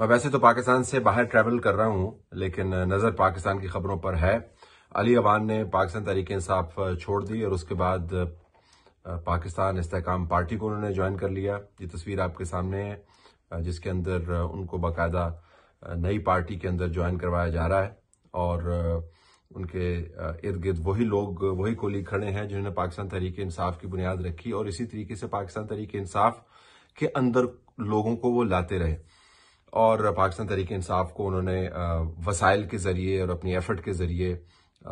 मैं वैसे तो पाकिस्तान से बाहर ट्रैवल कर रहा हूं लेकिन नजर पाकिस्तान की खबरों पर है अली अवान ने पाकिस्तान तरीके इंसाफ छोड़ दी और उसके बाद पाकिस्तान इसकाम पार्टी को उन्होंने ज्वाइन कर लिया ये तस्वीर आपके सामने है जिसके अंदर उनको बाकायदा नई पार्टी के अंदर ज्वाइन करवाया जा रहा है और उनके इर्द गिर्द वही लोग वही कोली खड़े हैं जिन्होंने पाकिस्तान तरीके इंसाफ की बुनियाद रखी और इसी तरीके से पाकिस्तान तरीके इंसाफ के अंदर लोगों को वो लाते रहे और पाकिस्तान तरीके इंसाफ को उन्होंने वसाइल के ज़रिए और अपनी एफर्ट के ज़रिए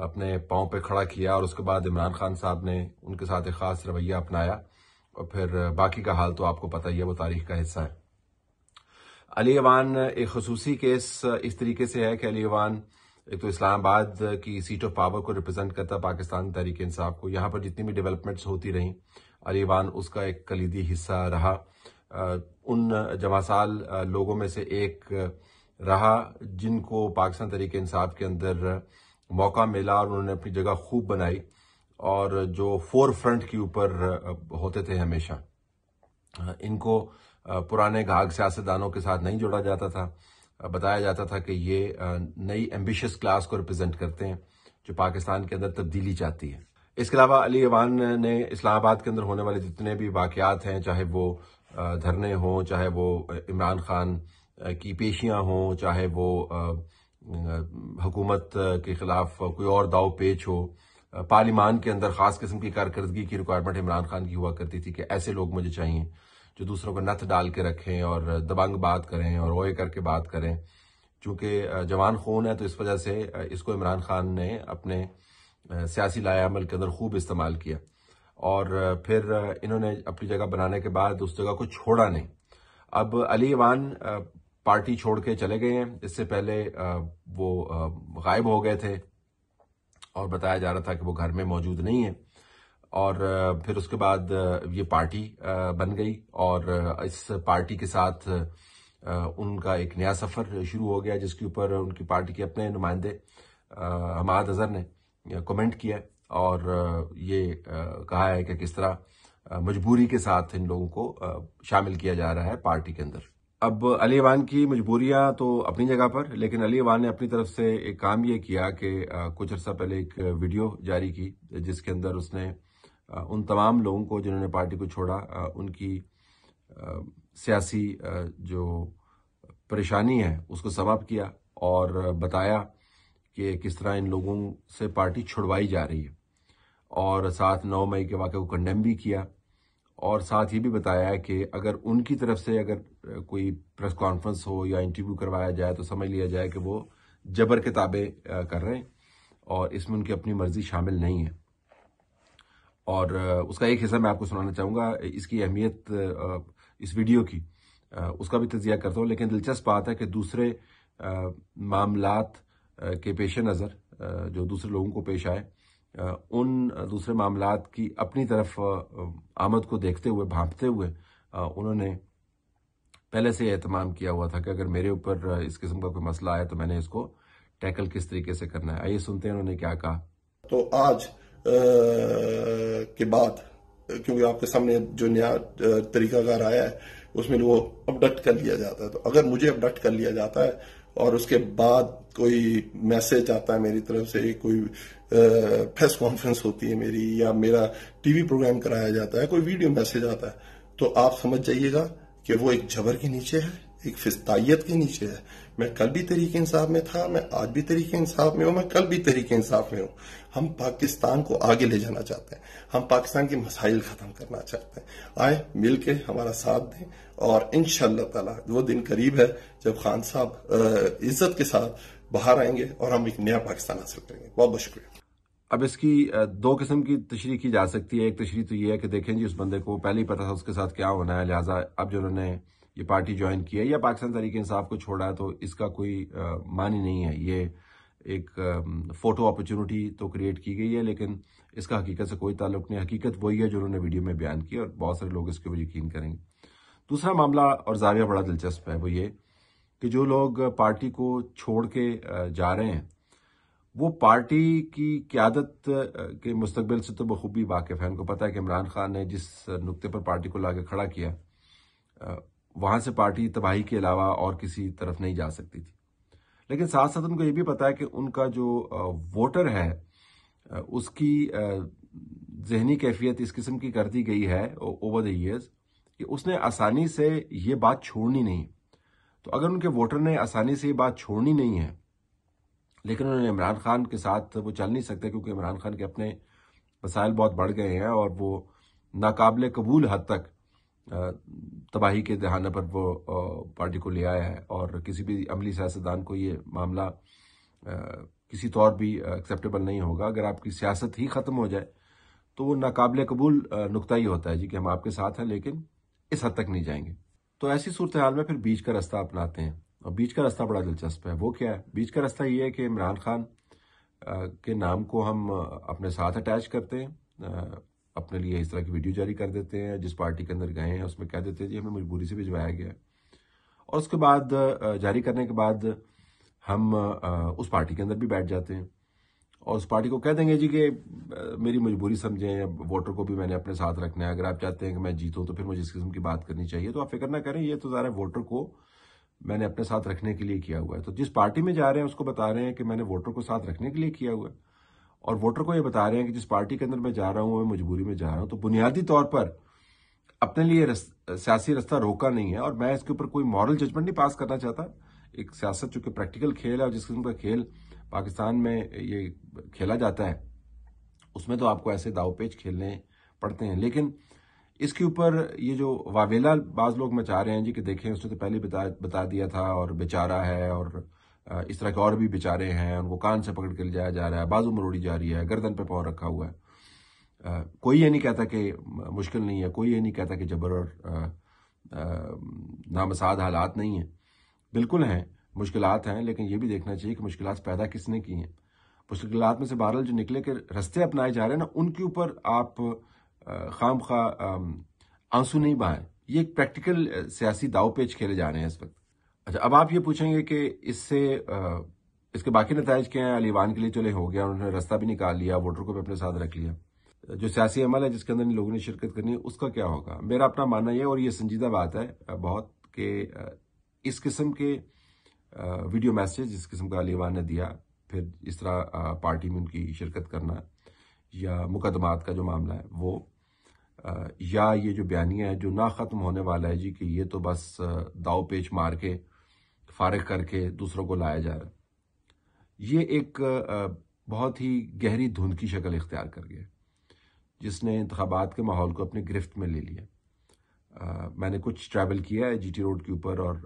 अपने पाँव पे खड़ा किया और उसके बाद इमरान खान साहब ने उनके साथ एक ख़ास रवैया अपनाया और फिर बाकी का हाल तो आपको पता ही है वो तारीख का हिस्सा है अली अवान एक खसूसी केस इस तरीके से है कि अली अवान एक तो इस्लामाबाद की सीट ऑफ पावर को रिप्रेजेंट करता पाकिस्तान तरीके इंसाफ को यहाँ पर जितनी भी डेवलपमेंट्स होती रहीं अली अवान उसका एक कलीदी हिस्सा रहा उन जमासाल लोगों में से एक रहा जिनको पाकिस्तान तरीके इंसाफ के अंदर मौका मिला और उन्होंने अपनी जगह खूब बनाई और जो फोर फ्रंट के ऊपर होते थे हमेशा इनको पुराने घाघ सियासतदानों के साथ नहीं जोड़ा जाता था बताया जाता था कि ये नई एम्बिशियस क्लास को रिप्रेजेंट करते हैं जो पाकिस्तान के अंदर तब्दीली चाहती है इसके अलावा अली अवान ने इस्लामाबाद के अंदर होने वाले जितने भी वाकयात हैं चाहे वो धरने हों चाहे वो इमरान खान की पेशियां हों चाहे वो हुकूमत के खिलाफ कोई और दाव पेच हो पार्लिमान के अंदर खास किस्म की कारकर्दगी की रिक्वायरमेंट इमरान खान की हुआ करती थी कि ऐसे लोग मुझे चाहिए जो दूसरों को नथ डाल के रखें और दबंग बात करें और ओए करके बात करें चूंकि जवान खून है तो इस वजह से इसको इमरान खान ने अपने सियासी लायामल के अंदर खूब इस्तेमाल किया और फिर इन्होंने अपनी जगह बनाने के बाद उस जगह को छोड़ा नहीं अब अली ईवान पार्टी छोड़ के चले गए हैं इससे पहले वो गायब हो गए थे और बताया जा रहा था कि वो घर में मौजूद नहीं है और फिर उसके बाद ये पार्टी बन गई और इस पार्टी के साथ उनका एक नया सफ़र शुरू हो गया जिसके ऊपर उनकी पार्टी के अपने नुमाइंदे हमाद अजहर ने कमेंट किया और ये कहा है कि किस तरह मजबूरी के साथ इन लोगों को शामिल किया जा रहा है पार्टी के अंदर अब अली अवान की मजबूरियां तो अपनी जगह पर लेकिन अली अवान ने अपनी तरफ से एक काम ये किया कि कुछ अर्सा पहले एक वीडियो जारी की जिसके अंदर उसने उन तमाम लोगों को जिन्होंने पार्टी को छोड़ा उनकी सियासी जो परेशानी है उसको सबब किया और बताया कि किस तरह इन लोगों से पार्टी छुड़वाई जा रही है और साथ नौ मई के वाक़े को कंडेम भी किया और साथ ये भी बताया कि अगर उनकी तरफ से अगर कोई प्रेस कॉन्फ्रेंस हो या इंटरव्यू करवाया जाए तो समझ लिया जाए कि वो जबर किताबें कर रहे हैं और इसमें उनकी अपनी मर्जी शामिल नहीं है और उसका एक हिस्सा मैं आपको सुनाना चाहूँगा इसकी अहमियत इस वीडियो की उसका भी तजिया करता हूँ लेकिन दिलचस्प बात है कि दूसरे मामला के पेश नज़र जो दूसरे लोगों को पेश आए उन दूसरे मामला की अपनी तरफ आमद को देखते हुए भांपते हुए उन्होंने पहले से एहतमाम किया हुआ था कि अगर मेरे ऊपर इस किस्म का कोई मसला आया तो मैंने इसको टैकल किस तरीके से करना है आइए सुनते हैं उन्होंने क्या कहा तो आज आ, के बाद क्योंकि आपके सामने जो नया तरीकाकार आया है उसमें वो अपडक्ट कर लिया जाता है तो अगर मुझे अपडक्ट कर लिया जाता है और उसके बाद कोई मैसेज आता है मेरी तरफ से कोई प्रेस कॉन्फ्रेंस होती है मेरी या मेरा टीवी प्रोग्राम कराया जाता है कोई वीडियो मैसेज आता है तो आप समझ जाइएगा कि वो एक जबर के नीचे है एक फिस्ताइत के नीचे है मैं कल भी तरीके इंसाफ में था मैं आज भी तरीके इंसाफ में हूँ मैं कल भी तरीके इंसाफ में हूँ हम पाकिस्तान को आगे ले जाना चाहते हैं हम पाकिस्तान के मसाइल खत्म करना चाहते हैं आए मिल के हमारा साथ दें और इन ताला वो दिन करीब है जब खान साहब इज्जत के साथ बाहर आएंगे और हम एक नया पाकिस्तान हासिल करेंगे बहुत बहुत शुक्रिया अब इसकी दो किस्म की तशरी की जा सकती है एक तशरी तो ये है कि देखें जी उस बंदे को पहले ही पता था उसके साथ क्या होना है लिहाजा अब जो उन्होंने ये पार्टी ज्वाइन की है या पाकिस्तान तरीके इंसाफ को छोड़ा है तो इसका कोई मानी नहीं है ये एक फ़ोटो अपॉर्चुनिटी तो क्रिएट की गई है लेकिन इसका हकीकत से कोई ताल्लुक नहीं हकीकत वही है जो उन्होंने वीडियो में बयान की और बहुत सारे लोग इसके ऊपर यकीन करेंगे दूसरा मामला और जाविया बड़ा दिलचस्प है वो ये कि जो लोग पार्टी को छोड़ के जा रहे हैं वो पार्टी की क्यादत के मुस्तबिल से तो बखूबी वाकिफ है उनको पता है कि इमरान खान ने जिस नुकते पर पार्टी को लाके खड़ा किया वहां से पार्टी तबाही के अलावा और किसी तरफ नहीं जा सकती थी लेकिन साथ साथ उनको ये भी पता है कि उनका जो वोटर है उसकी जहनी कैफियत इस किस्म की कर दी गई है ओवर द ईयर्स कि उसने आसानी से ये बात छोड़नी नहीं तो अगर उनके वोटर ने आसानी से ये बात छोड़नी नहीं है लेकिन उन्होंने इमरान खान के साथ वो चल नहीं सकते क्योंकि इमरान खान के अपने मसाइल बहुत बढ़ गए हैं और वो नाकबले कबूल हद तक तबाही के दहाने पर वो पार्टी को ले आया है और किसी भी अमली सियासतदान को ये मामला किसी तौर तो भी एक्सेप्टेबल नहीं होगा अगर आपकी सियासत ही ख़त्म हो जाए तो वो नाकबिल कबूल नुकता ही होता है जी कि हम आपके साथ हैं लेकिन इस हद तक नहीं जाएंगे तो ऐसी सूरत हाल में फिर बीच का रास्ता अपनाते हैं और बीच का रास्ता बड़ा दिलचस्प है वो क्या है बीच का रास्ता ये है कि इमरान खान के नाम को हम अपने साथ अटैच करते हैं अपने लिए इस तरह की वीडियो जारी कर देते हैं जिस पार्टी के अंदर गए हैं उसमें कह देते हैं जी हमें मजबूरी से भिजवाया गया और उसके बाद जारी करने के बाद हम उस पार्टी के अंदर भी बैठ जाते हैं और उस पार्टी को कह देंगे जी कि मेरी मजबूरी समझें अब वोटर को भी मैंने अपने साथ रखना है अगर आप चाहते हैं कि मैं जीतूँ तो फिर मुझे इस किस्म की बात करनी चाहिए तो आप फिक्र ना करें ये तो ज़रा वोटर को मैंने अपने साथ रखने के लिए किया हुआ है तो जिस पार्टी में जा रहे हैं उसको बता रहे हैं कि मैंने वोटर को साथ रखने के लिए किया हुआ है और वोटर को ये बता रहे हैं कि जिस पार्टी के अंदर मैं जा रहा हूं मैं मजबूरी में जा रहा हूं तो बुनियादी तौर पर अपने लिए सियासी रास्ता रोका नहीं है और मैं इसके ऊपर कोई मॉरल जजमेंट नहीं पास करना चाहता एक सियासत चूंकि प्रैक्टिकल खेल है और जिस किस्म का खेल पाकिस्तान में ये खेला जाता है उसमें तो आपको ऐसे दावपेज खेलने पड़ते हैं लेकिन इसके ऊपर ये जो वावेला बाज लोग मचा रहे हैं जी कि देखें उसने तो पहले बता बता दिया था और बेचारा है और इस तरह के और भी बेचारे हैं उनको कान से पकड़ के ले जाया जा रहा है बाजू मरोड़ी जा रही है गर्दन पर पौर रखा हुआ है कोई ये नहीं कहता कि मुश्किल नहीं है कोई ये नहीं कहता कि जबर और नामसाद हालात नहीं हैं बिल्कुल हैं मुश्किल हैं लेकिन ये भी देखना चाहिए कि मुश्किल पैदा किसने की हैं मुश्किल में से बहरल जो निकले के रस्ते अपनाए जा रहे हैं ना उनके ऊपर आप खाम खा आंसू नहीं बहाएं ये एक प्रैक्टिकल सियासी दाव पेच खेले जा रहे हैं इस वक्त अच्छा अब आप ये पूछेंगे कि इससे इसके बाकी नतज क्या हैं अलीवान के लिए चले हो गया उन्होंने रास्ता भी निकाल लिया वोटर को भी अपने साथ रख लिया जो सियासी अमल है जिसके अंदर लोगों ने शिरकत करनी है उसका क्या होगा मेरा अपना मानना यह और ये संजीदा बात है बहुत कि इस किस्म के वीडियो मैसेज जिस किस्म का अलीवान ने दिया फिर इस तरह पार्टी में उनकी शिरकत करना या मुकदमात का जो मामला है वो या ये जो बयानियाँ हैं जो ना ख़त्म होने वाला है जी कि ये तो बस दाव पेच मार के फारग करके दूसरों को लाया जा रहा ये एक बहुत ही गहरी धुंध की शक्ल इख्तियार कर गया जिसने इंतबात के माहौल को अपने गिरफ्त में ले लिया आ, मैंने कुछ ट्रैवल किया है जीटी रोड के ऊपर और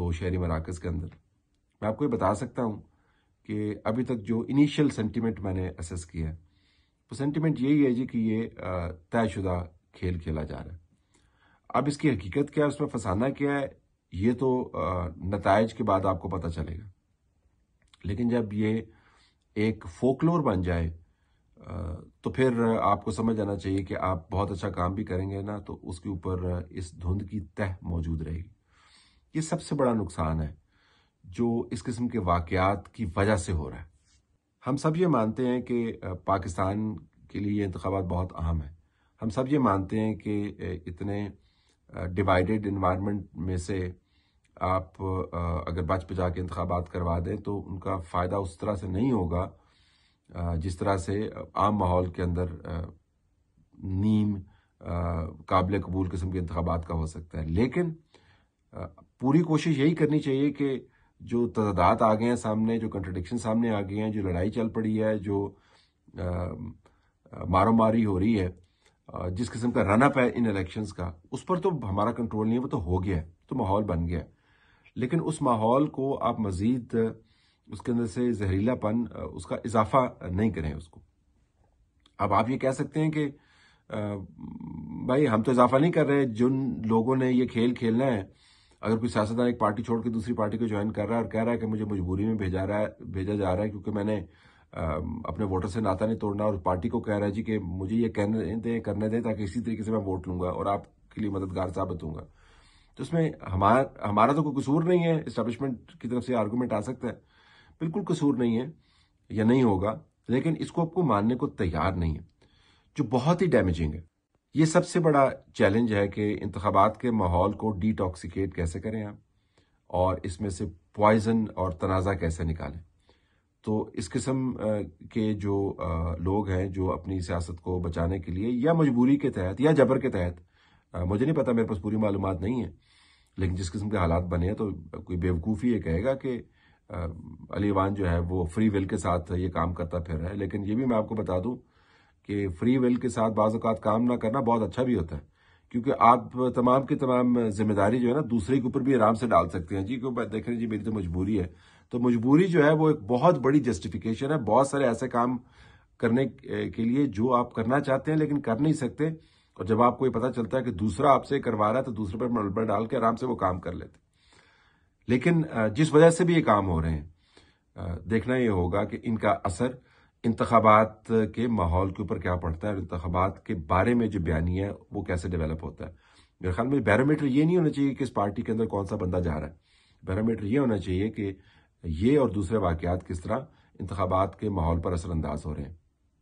दो शहरी मराकज़ के अंदर मैं आपको ये बता सकता हूँ कि अभी तक जो इनिशियल सेंटीमेंट मैंने असेस किया है तो सेंटीमेंट यही है जी कि ये तयशुदा खेल खेला जा रहा है अब इसकी हकीकत क्या है उसमें फंसाना क्या है ये तो नतज के बाद आपको पता चलेगा लेकिन जब ये एक फोकलोर बन जाए तो फिर आपको समझ आना चाहिए कि आप बहुत अच्छा काम भी करेंगे ना तो उसके ऊपर इस धुंध की तह मौजूद रहेगी ये सबसे बड़ा नुकसान है जो इस किस्म के वाक़ात की वजह से हो रहा है हम सब ये मानते हैं कि पाकिस्तान के लिए ये इंतबात बहुत अहम है हम सब ये मानते हैं कि इतने डिवाइडेड इन्वायरमेंट में से आप अगर भाजपा जाके इंतबात करवा दें तो उनका फ़ायदा उस तरह से नहीं होगा जिस तरह से आम माहौल के अंदर नीम काबिल कबूल किस्म के इंतबात का हो सकता है लेकिन पूरी कोशिश यही करनी चाहिए कि जो तजादात आ गए हैं सामने जो कंट्रडिक्शन सामने आ गए हैं जो लड़ाई चल पड़ी है जो मारो मारी हो रही है जिस किस्म का रनअप है इन इलेक्शंस का उस पर तो हमारा कंट्रोल नहीं है वो तो हो गया है तो माहौल बन गया है लेकिन उस माहौल को आप मज़ीद उसके अंदर से जहरीलापन उसका इजाफा नहीं करें उसको अब आप ये कह सकते हैं कि भाई हम तो इजाफा नहीं कर रहे जिन लोगों ने ये खेल खेलना है अगर कोई सियासतदान एक पार्टी छोड़ के दूसरी पार्टी को ज्वाइन कर रहा है और कह रहा है कि मुझे मजबूरी में भेजा रहा है भेजा जा रहा है क्योंकि मैंने अपने वोटर से नाता नहीं तोड़ना और पार्टी को कह रहा है जी कि मुझे ये कहने दें करने दें ताकि इसी तरीके से मैं वोट लूंगा और आपके लिए मददगार साबित हूंगा तो इसमें हमारा हमारा तो कोई कसूर नहीं है इस्टेब्लिशमेंट की तरफ से आर्गूमेंट आ सकता है बिल्कुल कसूर नहीं है या नहीं होगा लेकिन इसको आपको मानने को तैयार नहीं है जो बहुत ही डैमेजिंग है ये सबसे बड़ा चैलेंज है कि इंतबात के माहौल को डिटॉक्सिकेट कैसे करें आप और इसमें से पॉइजन और तनाज़ा कैसे निकालें तो इस किस्म के जो लोग हैं जो अपनी सियासत को बचाने के लिए या मजबूरी के तहत या जबर के तहत मुझे नहीं पता मेरे पास पूरी मालूम नहीं है लेकिन जिस किस्म के हालात बने हैं तो कोई बेवकूफ़ी ये कहेगा कि अलीवान जो है वो फ्री विल के साथ ये काम करता फिर रहा है लेकिन ये भी मैं आपको बता दूं कि फ्री विल के साथ बाज़ात काम ना करना बहुत अच्छा भी होता है क्योंकि आप तमाम की तमाम जिम्मेदारी जो है ना दूसरे के ऊपर भी आराम से डाल सकते हैं जी क्यों देख रहे जी मेरी तो मजबूरी है तो मजबूरी जो है वो एक बहुत बड़ी जस्टिफिकेशन है बहुत सारे ऐसे काम करने के लिए जो आप करना चाहते हैं लेकिन कर नहीं सकते और जब आपको ये पता चलता है कि दूसरा आपसे करवा रहा है तो दूसरे पर मलबा डाल के आराम से वो काम कर लेते लेकिन जिस वजह से भी ये काम हो रहे हैं देखना ये होगा कि इनका असर इंतबात के माहौल के ऊपर क्या पड़ता है और इंतबात के बारे में जो बयानी है वो कैसे डेवलप होता है मेरे ख्याल में बैरोमीटर ये नहीं होना चाहिए कि इस पार्टी के अंदर कौन सा बंदा जा रहा है बैरोमीटर ये होना चाहिए कि ये और दूसरे वाक़ात किस तरह इंतबात के माहौल पर असरअंदाज हो रहे हैं